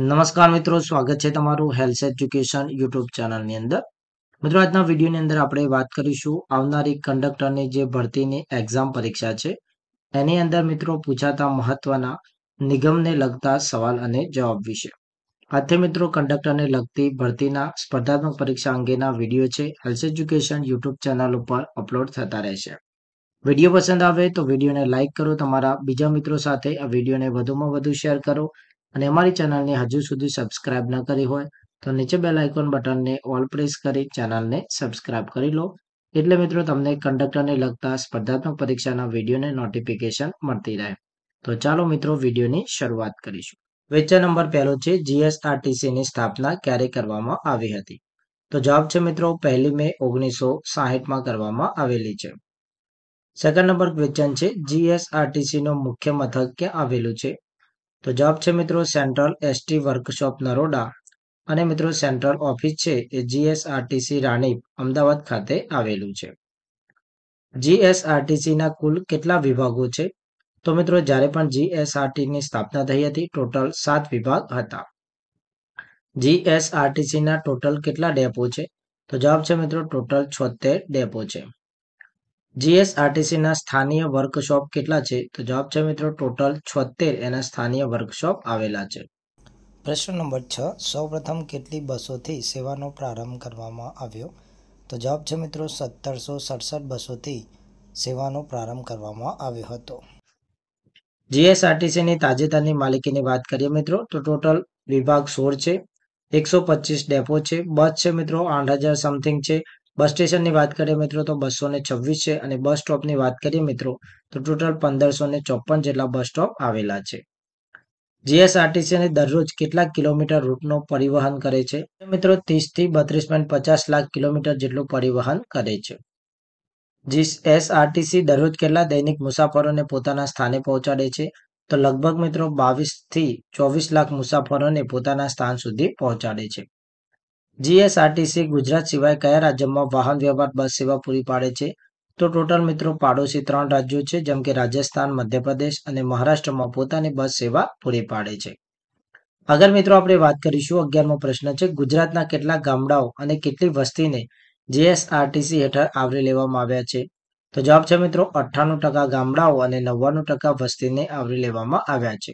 નમસ્કાર મિત્રો સ્વાગત છે તમારું હેલ્થ એજ્યુકેશન યુટ્યુબ ચેનલની અંદર મિત્રો આજના વિડીયોની અંદર આપણે વાત કરીશું આવનારી કંડક્ટરની જે ભરતીની એક્ઝામ પરીક્ષા છે એની અંદર મિત્રો પૂછાતા મહત્વના નિગમને લગતા સવાલ અને જવાબ વિશે આજે મિત્રો કંડક્ટરને લગતી ભરતીના સ્પર્ધાત્મક પરીક્ષા અંગેના વિડીયો છે હેલ્થ એજ્યુકેશન યુટ્યુબ ચેનલ ઉપર અપલોડ થતા રહેશે વિડીયો પસંદ આવે તો વિડીયોને લાઇક કરો તમારા બીજા મિત્રો સાથે આ વિડીયોને વધુમાં વધુ શેર કરો અને અમારી ચેનલને હજુ સુધી સબસ્ક્રાઇબ ન કરી હોય તો નીચે બેલ આઇકોન બટનને ઓલ પ્રેસ કરી ચેનલને સબસ્ક્રાઇબ કરી લો એટલે મિત્રો તમને કંડક્ટરને લગતા સ્પર્ધાત્મક પરીક્ષાના વિડીયોને નોટિફિકેશન મળતી રહે તો ચાલો મિત્રો વિડીયોની શરૂઆત કરીશું ક્વેશ્ચન નંબર પહેલો છે જીએસઆરટીસીની સ્થાપના ક્યારે કરવામાં આવી હતી તો જવાબ છે મિત્રો પહેલી મે ઓગણીસો સાહીઠમાં કરવામાં આવેલી છે સેકન્ડ નંબર ક્વેશ્ચન છે જીએસઆરટીસીનો મુખ્ય મથક ક્યાં આવેલું છે તો જવાબ છે મિત્રો સેન્ટ્રલ એસટી વર્કશોપ નરોડા અને મિત્રો સેન્ટ્રલ ઓફિસ છે એ જીએસઆરટીસી રાણી અમદાવાદ ખાતે આવેલું છે જીએસઆરટીસીના કુલ કેટલા વિભાગો છે તો મિત્રો જ્યારે પણ ની સ્થાપના થઈ હતી ટોટલ સાત વિભાગ હતા જીએસઆરટીસીના ટોટલ કેટલા ડેપો છે તો જવાબ છે મિત્રો ટોટલ છોતેર ડેપો છે જીએસઆરટીસીના સ્થાનીય વર્કશોપ કેટલા છે તો જવાબ છે મિત્રો ટોટલ છોતેર એના સ્થાનીય વર્કશોપ આવેલા છે પ્રશ્ન નંબર છ સૌપ્રથમ કેટલી બસોથી સેવાનો પ્રારંભ કરવામાં આવ્યો તો જવાબ છે મિત્રો સત્તરસો સડસઠ બસોથી સેવાનો પ્રારંભ કરવામાં આવ્યો હતો જીએસઆરટીસીની તાજેતરની માલિકીની વાત કરીએ મિત્રો તો ટોટલ વિભાગ સોળ છે એકસો પચીસ ડેપો છે બસ છે મિત્રો આઠ હજાર સમથિંગ છે બસ સ્ટેશનની વાત કરીએ મિત્રો તો બસો ને છવ્વીસ છે અને બસ સ્ટોપની વાત કરીએ મિત્રો તો ટોટલ પંદરસો ને ચોપન જેટલા બસ સ્ટોપ આવેલા છે જીએસઆરટીસીને દરરોજ કેટલા કિલોમીટર રૂટનું પરિવહન કરે છે મિત્રો ત્રીસ થી બત્રીસ પોઈન્ટ પચાસ લાખ કિલોમીટર જેટલું પરિવહન કરે છે જીએસઆરટીસી દરરોજ કેટલા દૈનિક મુસાફરોને પોતાના સ્થાને પહોંચાડે છે તો લગભગ મિત્રો બાવીસથી ચોવીસ લાખ મુસાફરોને પોતાના સ્થાન સુધી પહોંચાડે છે જીએસઆરટીસી ગુજરાત સિવાય કયા રાજ્યમાં વાહન વ્યવહાર બસ સેવા પૂરી પાડે છે તો ટોટલ મિત્રો પાડોશી ત્રણ રાજ્યો છે જેમ કે રાજસ્થાન મધ્યપ્રદેશ અને મહારાષ્ટ્રમાં પોતાની બસ સેવા પૂરી પાડે છે આગળ મિત્રો આપણે વાત કરીશું અગિયારમો પ્રશ્ન છે ગુજરાતના કેટલા ગામડાઓ અને કેટલી વસ્તીને જીએસઆરટીસી હેઠળ આવરી લેવામાં આવ્યા છે તો જવાબ છે મિત્રો અઠ્ઠાણું ટકા ગામડાઓ અને નવ્વાણું ટકા વસ્તીને આવરી લેવામાં આવ્યા છે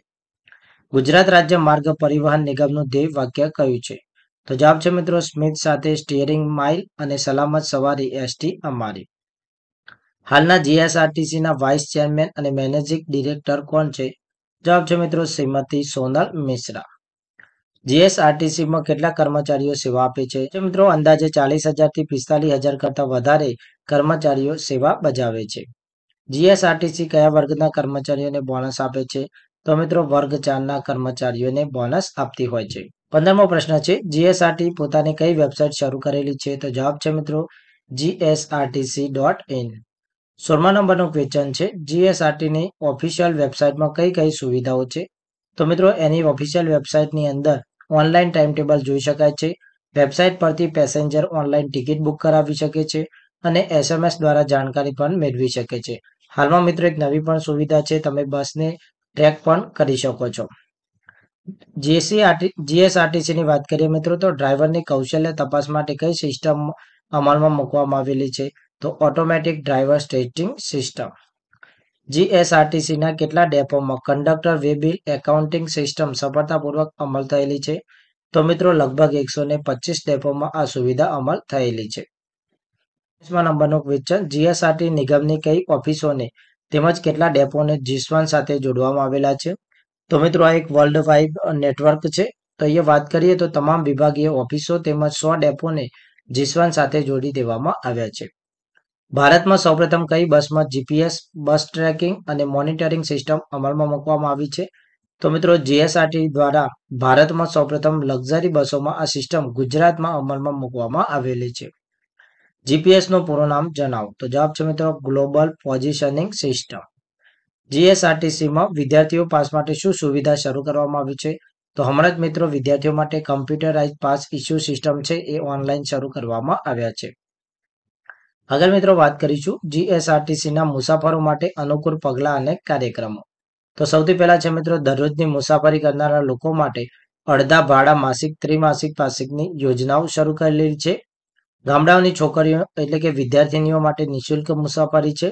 ગુજરાત રાજ્ય માર્ગ પરિવહન નિગમનું ધ્યેય વાક્ય કયું છે તો જવાબ છે મિત્રો સ્મિથ સાથે સ્ટીયરિંગ માઇલ અને સલામત સવારી એસટી અમારી હાલના જીએસઆરટીસીના વાઇસ ચેરમેન અને મેનેજિંગ ડિરેક્ટર કોણ છે જવાબ છે મિત્રો શ્રીમતી સોનલ મિશ્રા જીએસઆરટીસીમાં કેટલા કર્મચારીઓ સેવા આપે છે મિત્રો અંદાજે ચાલીસ હજારથી પિસ્તાલીસ હજાર કરતાં વધારે કર્મચારીઓ સેવા બજાવે છે જીએસઆરટીસી કયા વર્ગના કર્મચારીઓને બોનસ આપે છે તો મિત્રો વર્ગ ચારના કર્મચારીઓને બોનસ આપતી હોય છે પંદરમો પ્રશ્ન છે જીએસઆરટી પોતાની કઈ વેબસાઇટ શરૂ કરેલી છે તો જવાબ છે મિત્રો જીએસઆરટીસી ડોટ ઇન સોળમા નંબરનું ક્વેશ્ચન છે જીએસઆરટીની ઓફિશિયલ વેબસાઇટમાં કઈ કઈ સુવિધાઓ છે તો મિત્રો એની ઓફિશિયલ વેબસાઇટની અંદર ઓનલાઈન ટાઈમ ટેબલ જોઈ શકાય છે વેબસાઇટ પરથી પેસેન્જર ઓનલાઈન ટિકિટ બુક કરાવી શકે છે અને એસએમએસ દ્વારા જાણકારી પણ મેળવી શકે છે હાલમાં મિત્રો એક નવી પણ સુવિધા છે તમે બસને ટ્રેક પણ કરી શકો છો જેસી જીએસઆરટીસીની વાત કરીએ મિત્રો તો ડ્રાઈવરની કૌશલ્ય તપાસ માટે કઈ સિસ્ટમ અમલમાં મૂકવામાં આવેલી છે તો ઓટોમેટિક ડ્રાઈવર ટેસ્ટિંગ સિસ્ટમ જીએસઆરટીસીના કેટલા ડેપોમાં કંડક્ટર વે એકાઉન્ટિંગ સિસ્ટમ સફળતાપૂર્વક અમલ થયેલી છે તો મિત્રો લગભગ એકસો ને ડેપોમાં આ સુવિધા અમલ થયેલી છે નંબરનું ક્વેશ્ચન જીએસઆરટી નિગમની કઈ ઓફિસોને તેમજ કેટલા ડેપોને જીસવાન સાથે જોડવામાં આવેલા છે તો મિત્રો આ એક વર્લ્ડ વાઇડ નેટવર્ક છે તો અહીંયા વાત કરીએ તો તમામ વિભાગીય ઓફિસો તેમજ સો ડેપોને જીસવાન સાથે જોડી દેવામાં આવ્યા છે ભારતમાં સૌપ્રથમ કઈ બસમાં જીપીએસ બસ ટ્રેકિંગ અને મોનિટરિંગ સિસ્ટમ અમલમાં મૂકવામાં આવી છે તો મિત્રો જીએસઆરટી દ્વારા ભારતમાં સૌપ્રથમ લક્ઝરી બસોમાં આ સિસ્ટમ ગુજરાતમાં અમલમાં મૂકવામાં આવેલી છે જીપીએસ નું પૂરું નામ જણાવો તો જવાબ છે મિત્રો ગ્લોબલ પોઝિશનિંગ સિસ્ટમ જીએસઆરટીસીમાં વિદ્યાર્થીઓ પાસ માટે શું સુવિધા શરૂ કરવામાં આવી છે તો હમણાં જ મિત્રો વિદ્યાર્થીઓ માટે કમ્પ્યુટરાઇઝ પાસ ઇસ્યુ સિસ્ટમ છે એ ઓનલાઈન શરૂ કરવામાં આવ્યા છે આગળ મિત્રો વાત કરીશું જીએસઆરટીસીના મુસાફરો માટે અનુકૂળ પગલાં અને કાર્યક્રમો તો સૌથી પહેલા છે મિત્રો દરરોજની મુસાફરી કરનારા લોકો માટે અડધા ભાડા માસિક ત્રિમાસિક પાસિકની યોજનાઓ શરૂ કરેલી છે ગામડાઓની છોકરીઓ એટલે કે વિદ્યાર્થીનીઓ માટે નિઃશુલ્ક મુસાફરી છે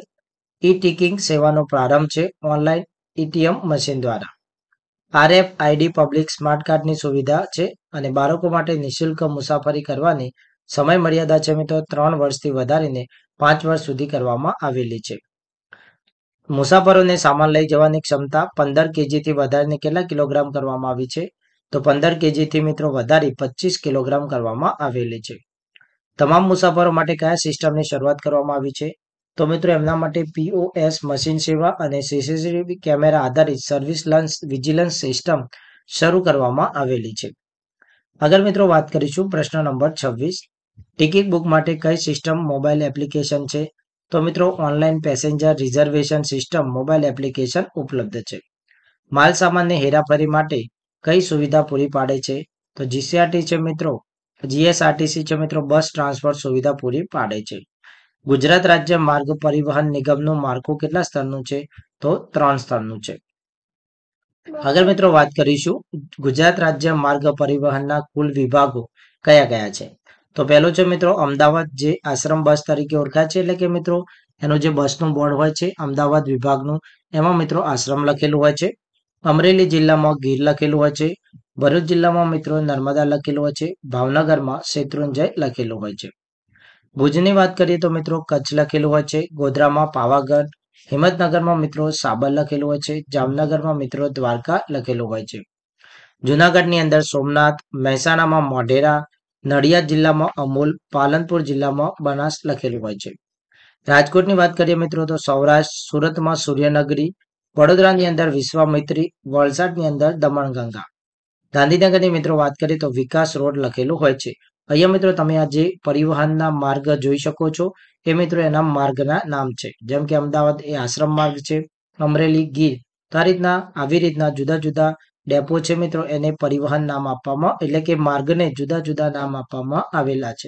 ઈ ટિકિંગ સેવાનો પ્રારંભ છે ઓનલાઈન ઈટીએમ મશીન દ્વારા આરએફ આઈડી પબ્લિક સ્માર્ટ કાર્ડની સુવિધા છે અને બાળકો માટે નિઃશુલ્ક મુસાફરી કરવાની સમય મર્યાદા છે મિત્રો ત્રણ વર્ષથી વધારીને પાંચ વર્ષ સુધી કરવામાં આવેલી છે મુસાફરોને સામાન લઈ જવાની ક્ષમતા પંદર કેજીથી વધારીને કેટલા કિલોગ્રામ કરવામાં આવી છે તો પંદર કેજીથી મિત્રો વધારી પચીસ કિલોગ્રામ કરવામાં આવેલી છે તમામ મુસાફરો માટે કયા સિસ્ટમની શરૂઆત કરવામાં આવી છે તો મિત્રો એમના માટે પીઓએસ મશીન સેવા અને સીસીટીવી કેમેરા આધારિત સર્વિસ લન્સ વિજિલન્સ સિસ્ટમ શરૂ કરવામાં આવેલી છે આગળ મિત્રો વાત કરીશું પ્રશ્ન નંબર છવ્વીસ ટિકિટ બુક માટે કઈ સિસ્ટમ મોબાઈલ એપ્લિકેશન છે તો મિત્રો online passenger reservation system mobile application ઉપલબ્ધ છે માલ સામાનની હેરાફેરી માટે કઈ સુવિધા પૂરી પાડે છે તો જીસીઆરટી છે મિત્રો જીએસઆરટીસી છે મિત્રો બસ ટ્રાન્સફર સુવિધા પૂરી પાડે છે ગુજરાત રાજ્ય માર્ગ પરિવહન નિગમનું માળખું કેટલા સ્તરનું છે તો ત્રણ સ્તરનું છે આગળ મિત્રો વાત કરીશું ગુજરાત રાજ્ય માર્ગ પરિવહનના કુલ વિભાગો કયા કયા છે તો પહેલો છે મિત્રો અમદાવાદ જે આશ્રમ બસ તરીકે ઓળખાય છે એટલે કે મિત્રો એનું જે બસનું બોર્ડ હોય છે અમદાવાદ વિભાગનું એમાં મિત્રો આશ્રમ લખેલું હોય છે અમરેલી જિલ્લામાં ગીર લખેલું હોય છે ભરૂચ જિલ્લામાં મિત્રો નર્મદા લખેલું હોય છે ભાવનગરમાં શેત્રુંજય લખેલું હોય છે ભુજની વાત કરીએ તો મિત્રો કચ્છ લખેલું હોય છે ગોધરામાં પાવાગઢ હિંમતનગરમાં મિત્રો સાબર લખેલું હોય છે જામનગરમાં મિત્રો દ્વારકા લખેલું હોય છે જુનાગઢની અંદર સોમનાથ મહેસાણામાં મોઢેરા નડિયાદ જિલ્લામાં અમૂલ પાલનપુર જિલ્લામાં બનાસ લખેલું હોય છે રાજકોટની વાત કરીએ મિત્રો તો સૌરાષ્ટ્ર સુરતમાં સૂર્યનગરી વડોદરાની અંદર વિશ્વામિત્રી વલસાડની અંદર દમણગંગા ગાંધીનગરની મિત્રો વાત કરીએ તો વિકાસ રોડ લખેલું હોય છે અહીંયા મિત્રો તમે આ જે પરિવહનના માર્ગ જોઈ શકો છો એ મિત્રો એના માર્ગના નામ છે જેમ કે અમદાવાદ એ આશ્રમ માર્ગ છે અમરેલી ગીર તો આ રીતના આવી રીતના જુદા જુદા ડેપો છે મિત્રો એને પરિવહન નામ આપવામાં એટલે કે માર્ગને જુદા જુદા નામ આપવામાં આવેલા છે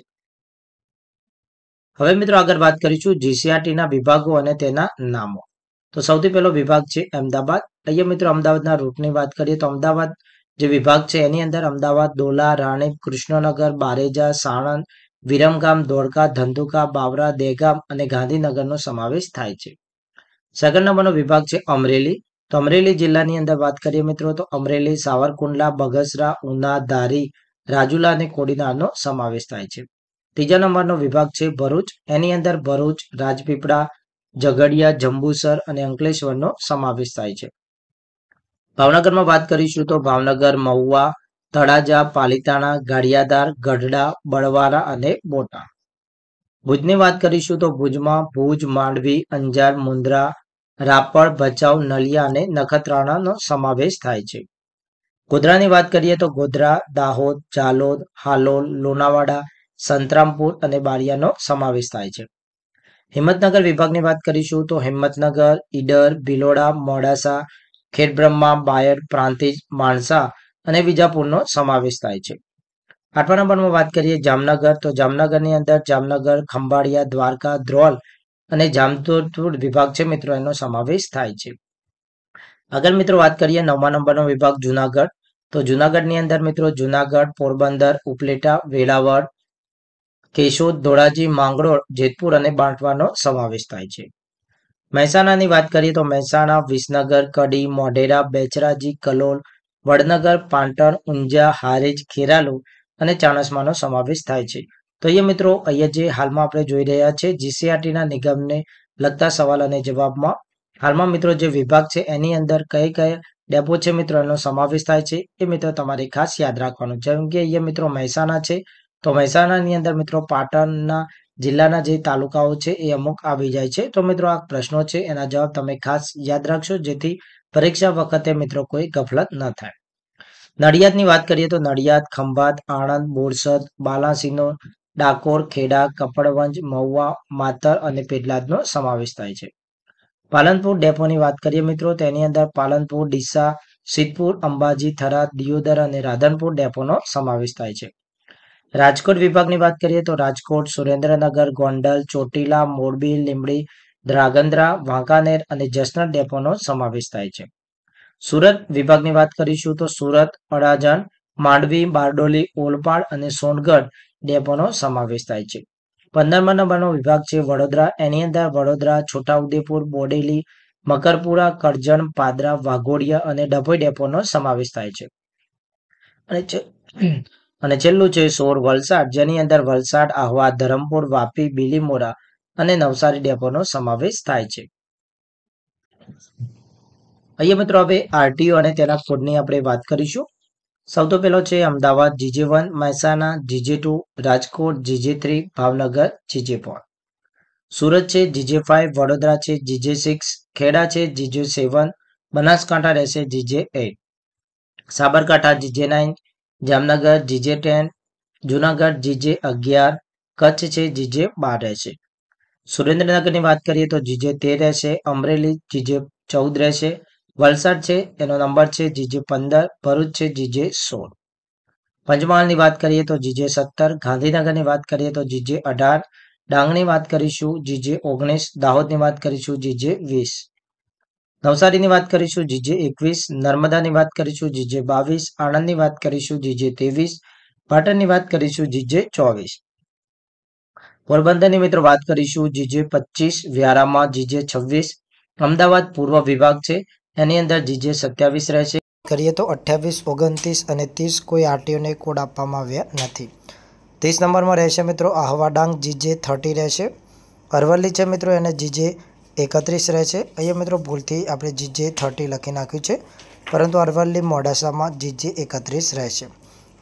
હવે મિત્રો આગળ વાત કરીશું જીસીઆરટી ના વિભાગો અને તેના નામો તો સૌથી પહેલો વિભાગ છે અમદાવાદ અહીંયા મિત્રો અમદાવાદના રૂટની વાત કરીએ તો અમદાવાદ જે વિભાગ છે એની અંદર અમદાવાદ ડોલા રાણીપ કૃષ્ણનગર બારેજા સાણંદ વિરમગામ ધોળકા ધંધુકા બાવરા દેગામ અને ગાંધીનગરનો સમાવેશ થાય છે સગર નંબરનો વિભાગ છે અમરેલી તો અમરેલી જિલ્લાની અંદર વાત કરીએ મિત્રો તો અમરેલી સાવરકુંડલા બગસરા ઉના ધારી રાજુલા અને કોડીનારનો સમાવેશ થાય છે ત્રીજા નંબરનો વિભાગ છે ભરૂચ એની અંદર ભરૂચ રાજપીપળા ઝઘડિયા જંબુસર અને અંકલેશ્વરનો સમાવેશ થાય છે ભાવનગરમાં વાત કરીશું તો ભાવનગર મહુવા તળાજા પાલિતાણા ગાડિયાદાર ગઢડા બળવારા અને બોટાદ ભુજની વાત કરીશું તો ભુજમાં ભુજ માંડવી અંજાર મુન્દ્રા રાપર ભચાઉ નલિયા અને નખત્રાણાનો સમાવેશ થાય છે ગોધરાની વાત કરીએ તો ગોધરા દાહોદ જાલોદ હાલોલ લોનાવાડા સંતરામપુર અને બારિયાનો સમાવેશ થાય છે હિંમતનગર વિભાગની વાત કરીશું તો હિંમતનગર ઈડર ભિલોડા મોડાસા ખેડબ્રહ્મા બાયર પ્રાંતિજ માણસા અને વિજાપુરનો સમાવેશ થાય છે આઠમા નંબરમાં વાત કરીએ જામનગર તો જામનગરની અંદર જામનગર ખંભાળિયા દ્વારકા ધ્રોલ અને જામતોડ વિભાગ છે મિત્રો એનો સમાવેશ થાય છે આગળ મિત્રો વાત કરીએ નવમા નંબરનો વિભાગ જુનાગઢ તો જુનાગઢની અંદર મિત્રો જુનાગઢ પોરબંદર ઉપલેટા વેળાવળ કેશોદ ધોળાજી માંગરોળ જેતપુર અને બાંટવાનો સમાવેશ થાય છે મહેસાણાની વાત કરીએ તો મહેસાણા વિસનગર કડી મોઢેરા બેચરાજી કલોલ વડનગર પાટણ ઊંઝા હારેજ ખેરાલુ અને ચાણસમાનો સમાવેશ થાય છે તો અહીંયા મિત્રો અહીંયા જે હાલમાં આપણે જોઈ રહ્યા છે જીસીઆરટીના નિગમને લગતા સવાલ અને જવાબમાં હાલમાં મિત્રો જે વિભાગ છે એની અંદર કઈ કયા ડેપો છે મિત્રો એનો સમાવેશ થાય છે એ મિત્રો તમારે ખાસ યાદ રાખવાનું જેમ કે અહીંયા મિત્રો મહેસાણા છે તો મહેસાણાની અંદર મિત્રો પાટણના જિલ્લાના જે તાલુકાઓ છે એ અમુક આવી જાય છે તો મિત્રો આ પ્રશ્નો છે એના જવાબ તમે ખાસ યાદ રાખશો જેથી પરીક્ષા વખતે મિત્રો કોઈ ગફલત ન થાય નડિયાદની વાત કરીએ તો નડિયાદ ખંભાત આણંદ બોરસદ બાલાસિનો ડાકોર ખેડા કપડવંજ મહુવા માતર અને પેટલાદનો સમાવેશ થાય છે પાલનપુર ડેપોની વાત કરીએ મિત્રો તેની અંદર પાલનપુર ડીસા સિદ્ધપુર અંબાજી થરાદ દિયોદર અને રાધનપુર ડેપોનો સમાવેશ થાય છે રાજકોટ વિભાગની વાત કરીએ તો રાજકોટ સુરેન્દ્રનગર ગોંડલ ચોટીલા મોરબી લીંબડી ધ્રાગંદ્રા વાંકાનેર અને જસનર ડેપોનો સમાવેશ થાય છે સુરત વિભાગની વાત કરીશું તો સુરત અડાજણ માંડવી બારડોલી ઓલપાડ અને સોનગઢ ડેપોનો સમાવેશ થાય છે પંદરમા નંબરનો વિભાગ છે વડોદરા એની અંદર વડોદરા છોટાઉદેપુર બોડેલી મકરપુરા કરજણ પાદરા વાઘોડિયા અને ડભોઈ ડેપોનો સમાવેશ થાય છે અને અને છેલ્લું છે સોર વલસાડ જેની અંદર વલસાડ આહવા ધરમપુર વાપી બિલીમોરા અને નવસારી ડેપોનો સમાવેશ થાય છે અહીંયા મિત્રો હવે આરટીઓ અને તેના કોડની આપણે વાત કરીશું સૌથી પહેલો છે Ahmedabad GJ one Mehsana GJ two Rajkot GJ three Bhavnagar GJ four Surat છે જીજે ફાઇવ વડોદરા છે જીજે સિક્સ ખેડા છે જીજે સેવન બનાસકાંઠા રહેશે GJ eight Sabarkantha GJ nine Jamnagar GJ ten Junagadh GJ અગિયાર કચ્છ છે જીજે બાર રહેશે સુરેન્દ્રનગરની વાત કરીએ તો જીજે તેર રહેશે અમરેલી જીજે ચૌદ રહેશે વલસાડ છે એનો નંબર છે જીજે પંદર ભરૂચ છે જીજે સોળ પંચમહાલની વાત કરીએ તો જીજે સત્તર ગાંધીનગરની વાત કરીએ તો જીજે અઢાર ડાંગની વાત કરીશું જીજે ઓગણીસ દાહોદની વાત કરીશું જીજે વીસ નવસારીની વાત કરીશું જીજે એકવીસ નર્મદાની વાત કરીશું જીજે બાવીસ આણંદની વાત કરીશું જીજે ત્રેવીસ પાટણની વાત કરીશું જીજે ચોવીસ પોરબંદરની મિત્રો વાત કરીશું જીજે પચીસ વ્યારામાં જીજે છવ્વીસ અમદાવાદ પૂર્વ વિભાગ છે એની અંદર જીજે સત્યાવીસ રહેશે કરીએ તો અઠ્યાવીસ ઓગણત્રીસ અને ત્રીસ કોઈ આરટીઓને કોડ આપવામાં આવ્યા નથી ત્રીસ નંબરમાં રહેશે મિત્રો આહવાડાંગ ડાંગ જીજે થર્ટી રહેશે અરવલ્લી છે મિત્રો એને જીજે એકત્રીસ રહે છે અહીંયા મિત્રો ભૂલથી આપણે જીજે થર્ટી લખી નાખ્યું છે પરંતુ અરવલ્લી મોડાસામાં જીજે એકત્રીસ રહેશે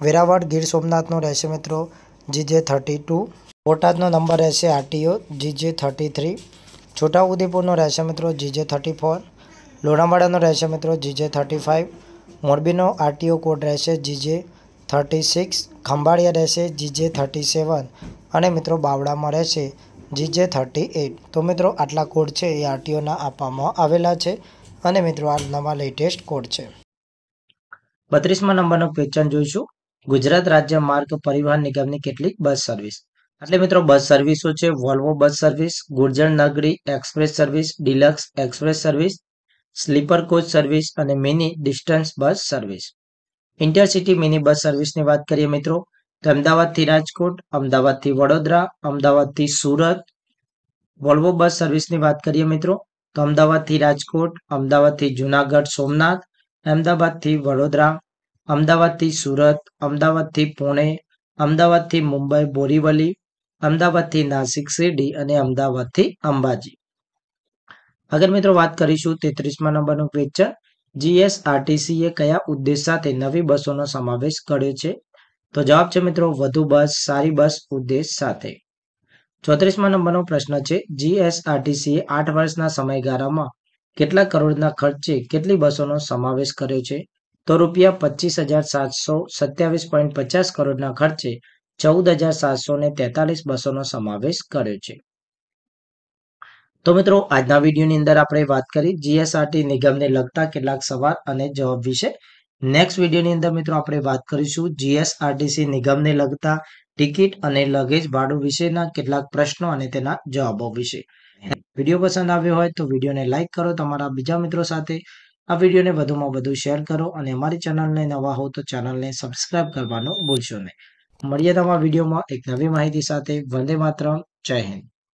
વેરાવળ ગીર સોમનાથનો રહેશે મિત્રો જીજે થર્ટી ટુ બોટાદનો નંબર રહેશે આરટીઓ જીજે થર્ટી થ્રી છોટાઉદેપુરનો રહેશે મિત્રો જીજે થર્ટી ફોર લોણાવાડાનો રહેશે મિત્રો જીજે થર્ટી ફાઇવ મોરબીનો આરટીઓ કોડ રહેશે જીજે થર્ટી સિક્સ ખંભાળિયા રહેશે જીજે થર્ટી સેવન અને મિત્રો બાવળામાં રહેશે જીજે થર્ટી એઇટ તો મિત્રો આટલા કોડ છે એ આરટીઓના આપવામાં આવેલા છે અને મિત્રો આ નવા લેટેસ્ટ કોડ છે બત્રીસમાં નંબરનું ક્વેશ્ચન જોઈશું ગુજરાત રાજ્ય માર્ગ પરિવહન નિગમની કેટલીક બસ સર્વિસ એટલે મિત્રો બસ સર્વિસો છે વોલ્વો બસ service Gurjar Nagari express service deluxe express service sleeper coach service અને mini distance bus service intercity mini bus સર્વિસની વાત કરીએ મિત્રો તો અમદાવાદથી રાજકોટ અમદાવાદથી વડોદરા અમદાવાદથી સુરત વોલ્વો બસ સર્વિસની વાત કરીએ મિત્રો તો અમદાવાદથી રાજકોટ અમદાવાદથી જુનાગઢ સોમનાથ અમદાવાદથી વડોદરા અમદાવાદથી સુરત અમદાવાદથી પુણે અમદાવાદથી મુંબઈ બોરીવલી અમદાવાદથી નાસિક શિરડી અને અમદાવાદથી અંબાજી આગળ મિત્રો વાત કરીશું તેત્રીસમા નંબરનું ક્વેશ્ચન જીએસઆરટીસીએ કયા ઉદ્દેશ સાથે નવી બસોનો સમાવેશ કર્યો છે તો જવાબ છે મિત્રો વધુ બસ સારી બસ ઉદ્દેશ સાથે ચોત્રીસમાં નંબરનો પ્રશ્ન છે જીએસઆરટીસીએ આઠ વર્ષના સમયગાળામાં કેટલા કરોડના ખર્ચે કેટલી બસોનો સમાવેશ કર્યો છે તો રૂપિયા પચીસ હજાર સાતસો સત્યાવીસ પોઈન્ટ પચાસ કરોડના ખર્ચે ચૌદ હજાર સાતસો ને તેતાલીસ બસોનો સમાવેશ કર્યો છે તો મિત્રો આજના વિડીયોની અંદર આપણે વાત કરી જીએસઆરટી નિગમને લગતા કેટલાક સવાલ અને જવાબ વિશે નેક્સ્ટ વિડીયોની અંદર મિત્રો આપણે વાત કરીશું જીએસઆરટીસી નિગમને લગતા ટિકિટ અને લગેજ ભાડું વિશેના કેટલાક પ્રશ્નો અને તેના જવાબો વિશે વિડીયો પસંદ આવ્યો હોય તો વિડીયોને લાઇક કરો તમારા બીજા મિત્રો સાથે આ વિડીયોને વધુમાં વધુ શેર કરો અને અમારી ચેનલને નવા હો તો ચેનલને સબસ્ક્રાઇબ કરવાનું ભૂલશો નહીં મળીએ તમારા વિડીયોમાં એક નવી માહિતી સાથે વંદે માત્ર જય હિન્દ